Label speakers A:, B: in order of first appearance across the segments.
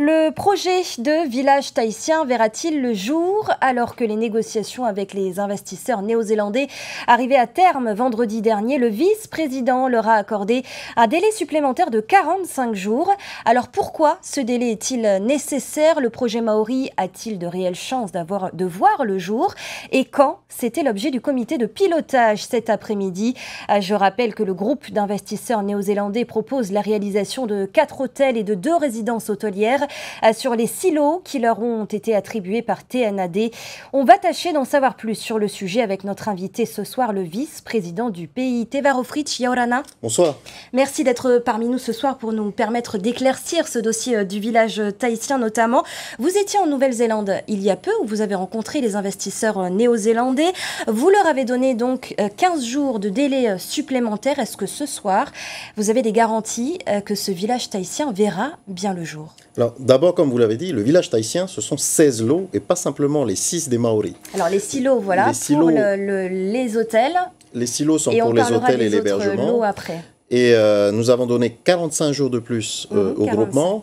A: Le projet de village tahitien verra-t-il le jour alors que les négociations avec les investisseurs néo-zélandais arrivaient à terme vendredi dernier, le vice-président leur a accordé un délai supplémentaire de 45 jours. Alors pourquoi ce délai est-il nécessaire Le projet Maori a-t-il de réelles chances d'avoir de voir le jour Et quand C'était l'objet du comité de pilotage cet après-midi. Ah, je rappelle que le groupe d'investisseurs néo-zélandais propose la réalisation de quatre hôtels et de deux résidences hôtelières euh, sur les silos qui leur ont été attribués par TNAD. On va tâcher d'en savoir plus sur le sujet avec notre invité ce soir, le vice-président du pays, Tevaro Yaorana. Bonsoir. Merci d'être parmi nous ce soir pour nous permettre d'éclaircir ce dossier euh, du village tahitien notamment. Vous étiez en Nouvelle-Zélande il y a peu où vous avez rencontré les investisseurs euh, néo-zélandais. Vous leur avez donné donc 15 jours de délai supplémentaire. Est-ce que ce soir, vous avez des garanties que ce village tahitien verra bien le jour
B: alors d'abord, comme vous l'avez dit, le village tahitien, ce sont 16 lots et pas simplement les 6 des Maoris.
A: Alors les silos, voilà, les pour les hôtels.
B: Les silos sont pour les hôtels et l'hébergement. après. Et euh, nous avons donné 45 jours de plus euh, mhm, au groupement.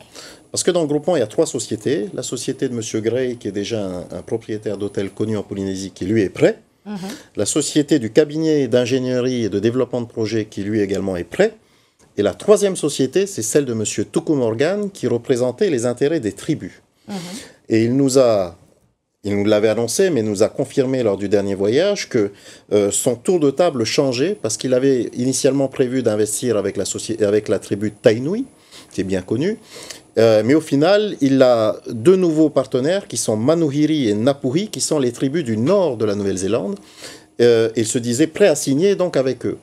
B: Parce que dans le groupement, il y a trois sociétés. La société de M. Gray, qui est déjà un, propriétaire d'hôtel connu en Polynésie, qui lui est prêt. Mhm. La société du cabinet d'ingénierie et de développement de projet, qui lui également est prêt. Et la troisième société, c'est celle de M. Tuku Morgan, qui représentait les intérêts des tribus. Mhm. Et il nous a, il nous l'avait annoncé, mais nous a confirmé lors du dernier voyage que euh, son tour de table changeait parce qu'il avait initialement prévu d'investir avec la, avec la tribu Tainui, qui est bien connue. Euh, mais au final, il a deux nouveaux partenaires qui sont Manuhiri et Napuhi, qui sont les tribus du nord de la Nouvelle-Zélande. Et euh, il se disait prêt à signer donc avec eux.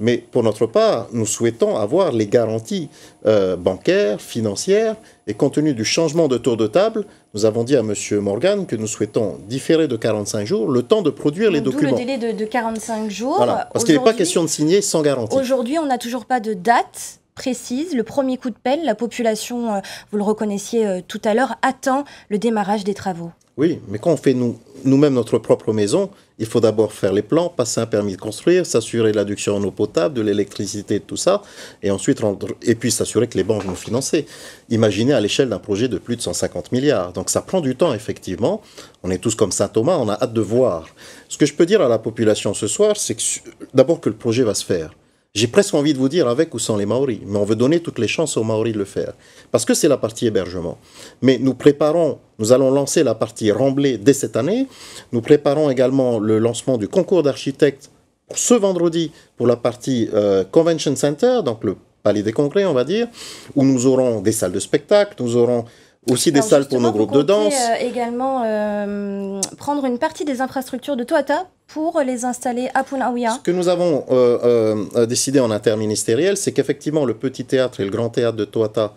B: Mais pour notre part, nous souhaitons avoir les garanties euh, bancaires, financières, et compte tenu du changement de tour de table, nous avons dit à M. Morgan que nous souhaitons différer de 45 jours le temps de produire les documents. le
A: délai de, 45 jours. parce qu'il n'est pas question
B: de signer sans garantie.
A: Aujourd'hui, on n'a toujours pas de date précise. Le premier coup de pelle, la population, euh, vous le reconnaissiez euh, tout à l'heure, attend le démarrage des travaux.
B: Oui, mais quand on fait nous, mêmes notre propre maison, il faut d'abord faire les plans, passer un permis de construire, s'assurer l'adduction en eau potable, de l'électricité, tout ça, et ensuite et puis s'assurer que les banques nous financent. Imaginez à l'échelle d'un projet de plus de 150 milliards. Donc ça prend du temps, effectivement. On est tous comme Saint Thomas, on a hâte de voir. Ce que je peux dire à la population ce soir, c'est que d'abord que le projet va se faire. J'ai presque envie de vous dire avec ou sans les Maoris, mais on veut donner toutes les chances aux Maoris de le faire, parce que c'est la partie hébergement. Mais nous préparons nous allons lancer la partie Remblay dès cette année. Nous préparons également le lancement du concours d'architectes ce vendredi pour la partie euh, Convention Center, donc le palais des congrès, on va dire, où nous aurons des salles de spectacle, nous aurons aussi des salles pour nos groupes de danse. Euh,
A: également euh, prendre une partie des infrastructures de Toata pour les installer à Punaouia. Ce
B: que nous avons euh, décidé en interministériel, c'est qu'effectivement le petit théâtre et le grand théâtre de Toata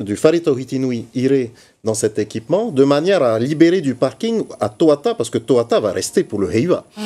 B: du Farito Hitinui iraient dans cet équipement de manière à libérer du parking à Toata, parce que Toata va rester pour le Heiva. Ah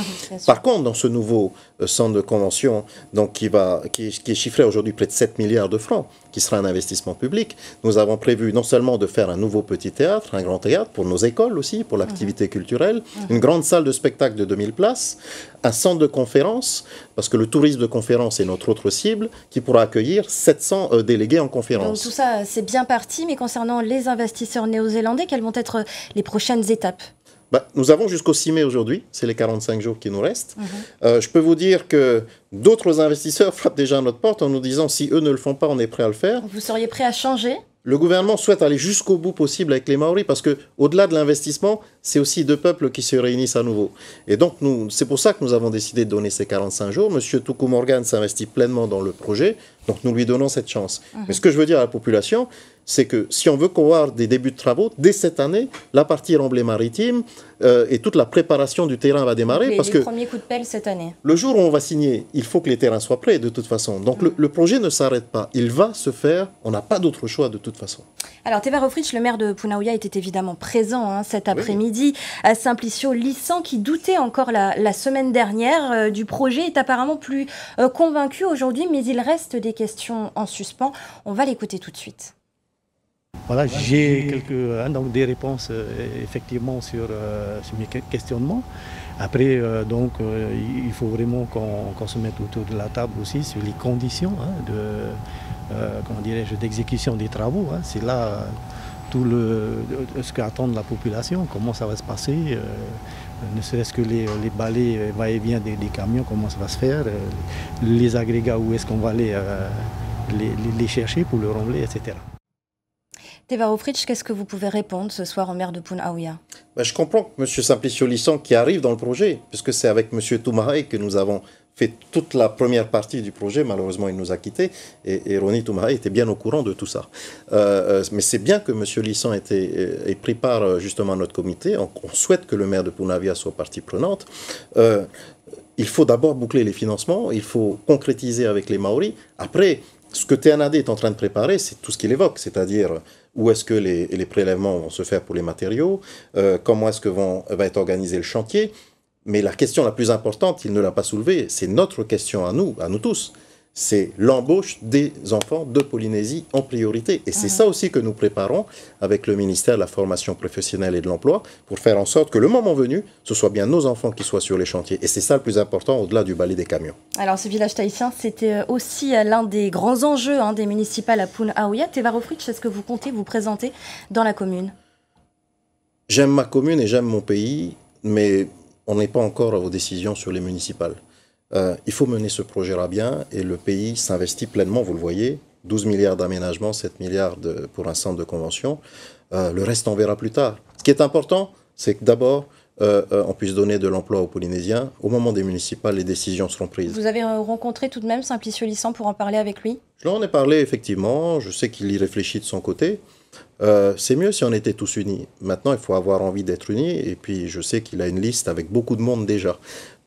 B: Par contre, dans ce nouveau euh, centre de convention, donc qui, va, qui, est chiffré aujourd'hui près de 7 milliards de francs, qui sera un investissement public, nous avons prévu non seulement de faire un nouveau petit théâtre, un grand théâtre pour nos écoles aussi, pour l'activité culturelle, ah. une grande salle de spectacle de 2000 places, un centre de conférence, parce que le tourisme de conférence est notre autre cible, qui pourra accueillir 700 euh, délégués en conférence. Donc tout
A: ça, c'est bien parti, mais concernant les investisseurs, néo-zélandais, quelles vont être euh, les prochaines étapes
B: bah, nous avons jusqu'au 6 mai aujourd'hui, c'est les 45 jours qui nous restent. Mhm. Euh, je peux vous dire que d'autres investisseurs frappent déjà à notre porte en nous disant si eux ne le font pas, on est prêt à le faire.
A: Vous seriez prêt à changer
B: le gouvernement souhaite aller jusqu'au bout possible avec les Maoris parce que, au-delà de l'investissement, c'est aussi deux peuples qui se réunissent à nouveau. Et donc, c'est pour ça que nous avons décidé de donner ces 45 jours. Monsieur Toukou Morgan s'investit pleinement dans le projet, donc nous lui donnons cette chance. Mhm. Mais ce que je veux dire à la population, c'est que si on veut qu'on voit des débuts de travaux, dès cette année, la partie remblée maritime euh, et toute la préparation du terrain va démarrer. parce que que premier
A: coup de pelle cette année.
B: Le jour où on va signer, il faut que les terrains soient prêts de toute façon. Donc mhm. le, projet ne s'arrête pas. Il va se faire. On n'a pas d'autre choix de toute façon.
A: Alors, Teva Rofrich, le maire de Punaouia, était évidemment présent hein, cet après-midi dit à Simplicio-Lissan qui doutait encore la, semaine dernière euh, du projet est apparemment plus euh, convaincu aujourd'hui, mais il reste des questions en suspens. On va l'écouter tout de suite.
B: Voilà, j'ai quelques donc des réponses euh, effectivement sur, sur mes questionnements. Après, donc, il faut vraiment qu'on se mette autour de la table aussi sur les conditions hein, de, comment dirais-je, d'exécution des travaux. Hein. C'est là, tout le, euh, ce qu'attend la population, comment ça va se passer, euh, ne serait-ce que les, les balais euh, va-et-vient des, camions, comment ça va se faire, les agrégats, où est-ce qu'on va aller, les, les, chercher pour le remblai, etc.
A: Teva Fritsch, qu'est-ce que vous pouvez répondre ce soir au maire de Punaouia
B: ben, Je comprends que M. simplicio qui arrive dans le projet, puisque c'est avec M. Toumaré que nous avons fait toute la première partie du projet. Malheureusement, il nous a quittés. Et, et Toumaï était bien au courant de tout ça. Euh, euh, mais c'est bien que M. Lisson euh, ait pris part justement à notre comité. On, souhaite que le maire de Pounavia soit partie prenante. il faut d'abord boucler les financements, il faut concrétiser avec les Maoris. Après, ce que TNAD est en train de préparer, c'est tout ce qu'il évoque, c'est-à-dire où est-ce que les, prélèvements vont se faire pour les matériaux, comment est-ce que va être organisé le chantier. Mais la question la plus importante, il ne l'a pas soulevée, c'est notre question à nous, à nous tous. C'est l'embauche des enfants de Polynésie en priorité. Et c'est ah. ça aussi que nous préparons avec le ministère de la formation professionnelle et de l'emploi pour faire en sorte que le moment venu, ce soit bien nos enfants qui soient sur les chantiers. Et c'est ça le plus important au-delà du balai des camions.
A: Alors ce village tahitien, c'était euh, aussi euh, l'un des grands enjeux hein, des municipales à Punaauia. aouya Tevarofrich, est-ce que vous comptez vous présenter dans la commune
B: J'aime ma commune et j'aime mon pays, mais on n'est pas encore aux décisions sur les municipales. Euh, il faut mener ce projet à bien et le pays s'investit pleinement, vous le voyez, 12 milliards d'aménagements, 7 milliards pour un centre de convention. Euh, le reste, on verra plus tard. Ce qui est important, c'est que d'abord, euh, on puisse donner de l'emploi aux Polynésiens. Au moment des municipales, les décisions seront prises.
A: Vous avez rencontré tout de même Simplicio Lissant pour en parler avec lui
B: Je en ai parlé, effectivement. Je sais qu'il y réfléchit de son côté. Euh, c'est mieux si on était tous unis. Maintenant, il faut avoir envie d'être unis. Et puis, je sais qu'il a une liste avec beaucoup de monde déjà.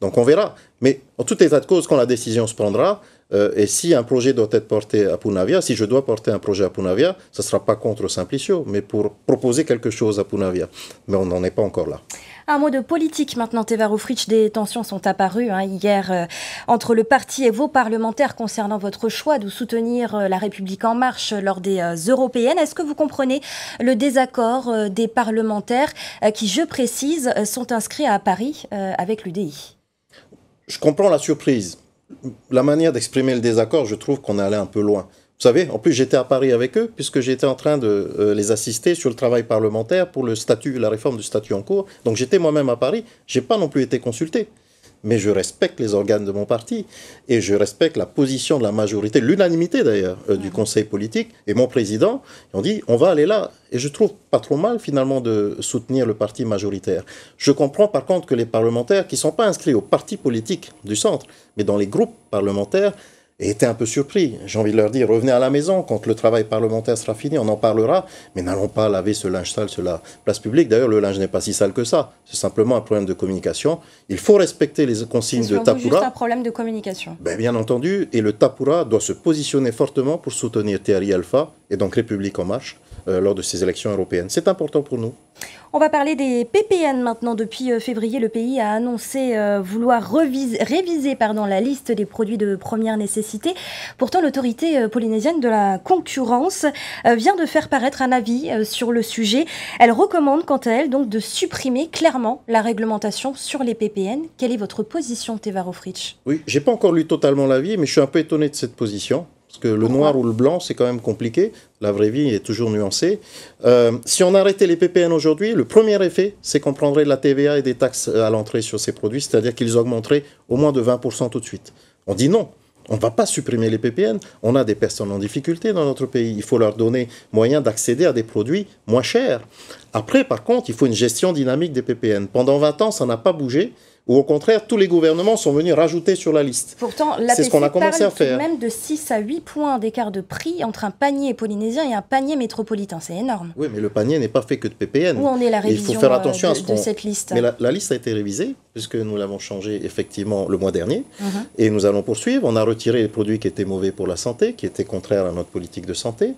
B: Donc, on verra. Mais en tout état de cause, quand la décision se prendra, euh, et si un projet doit être porté à Punavia, si je dois porter un projet à Punavia, ce ne sera pas contre Simplicio, mais pour proposer quelque chose à Punavia. Mais on n'en est pas encore là.
A: Un mot de politique maintenant, Tevaro Fritsch. Des tensions sont apparues hein, hier euh, entre le parti et vos parlementaires concernant votre choix de soutenir euh, la République en marche lors des euh, européennes. Est-ce que vous comprenez le désaccord des parlementaires qui, je précise, sont inscrits à Paris avec l'UDI
B: Je comprends la surprise. La manière d'exprimer le désaccord, je trouve qu'on est allé un peu loin. Vous savez, en plus j'étais à Paris avec eux, puisque j'étais en train de euh, les assister sur le travail parlementaire pour le statut, la réforme du statut en cours. Donc j'étais moi-même à Paris, j'ai pas non plus été consulté. Mais je respecte les organes de mon parti et je respecte la position de la majorité, l'unanimité d'ailleurs, euh, du Conseil politique et mon président. Ils ont dit on va aller là. Et je trouve pas trop mal finalement de soutenir le parti majoritaire. Je comprends par contre que les parlementaires qui ne sont pas inscrits au parti politique du centre, mais dans les groupes parlementaires, et étaient un peu surpris. J'ai envie de leur dire, revenez à la maison, quand le travail parlementaire sera fini, on en parlera, mais n'allons pas laver ce linge sale sur la place publique. D'ailleurs, le linge n'est pas si sale que ça, c'est simplement un problème de communication. Il faut respecter les consignes de Tapura. C'est un
A: problème de communication.
B: Ben, bien entendu, et le Tapura doit se positionner fortement pour soutenir Thierry Alpha, et donc République en marche, euh, lors de ces élections européennes. C'est important pour nous.
A: On va parler des PPN maintenant. Depuis euh, février, le pays a annoncé euh, vouloir réviser pardon, la liste des produits de première nécessité. Pourtant, l'autorité euh, polynésienne de la concurrence vient de faire paraître un avis sur le sujet. Elle recommande, quant à elle, donc de supprimer clairement la réglementation sur les PPN. Quelle est votre position, Tevaro Fritsch
B: Oui, j'ai pas encore lu totalement l'avis, mais je suis un peu étonné de cette position. Parce que le noir ou le blanc, c'est quand même compliqué. La vraie vie est toujours nuancée. Euh, si on arrêtait les PPN aujourd'hui, le premier effet, c'est qu'on prendrait de la TVA et des taxes à l'entrée sur ces produits, c'est-à-dire qu'ils augmenteraient au moins de 20% tout de suite. On dit non. On ne va pas supprimer les PPN. On a des personnes en difficulté dans notre pays. Il faut leur donner moyen d'accéder à des produits moins chers. Après, par contre, il faut une gestion dynamique des PPN. Pendant 20 ans, ça n'a pas bougé ou au contraire, tous les gouvernements sont venus rajouter sur la liste.
A: Pourtant, l'APC ce qu'on a commencé à faire. même de 6 à 8 points d'écart de prix entre un panier polynésien et un panier métropolitain. C'est énorme.
B: Oui, mais le panier n'est pas fait que de PPN. Où en est la révision faire attention euh, de, à cette liste Mais la, liste a été révisée, puisque nous l'avons changée effectivement le mois dernier. Mhm. Et nous allons poursuivre. On a retiré les produits qui étaient mauvais pour la santé, qui étaient contraires à notre politique de santé.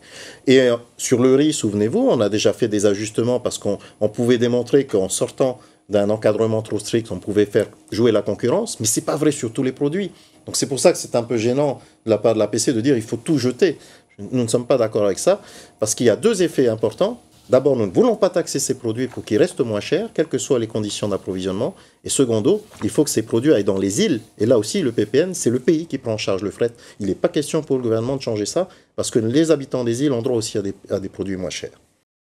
B: Et euh, sur le riz, souvenez-vous, on a déjà fait des ajustements parce qu'on pouvait démontrer qu'en sortant d'un encadrement trop strict, on pouvait faire jouer la concurrence, mais ce n'est pas vrai sur tous les produits. Donc c'est pour ça que c'est un peu gênant de la part de la PC de dire il faut tout jeter. Nous ne sommes pas d'accord avec ça, parce qu'il y a deux effets importants. D'abord, nous ne voulons pas taxer ces produits pour qu'ils restent moins chers, quelles que soient les conditions d'approvisionnement. Et secondo, il faut que ces produits aillent dans les îles. Et là aussi, le PPN, c'est le pays qui prend en charge le fret. Il n'est pas question pour le gouvernement de changer ça, parce que les habitants des îles ont droit aussi à des produits moins chers.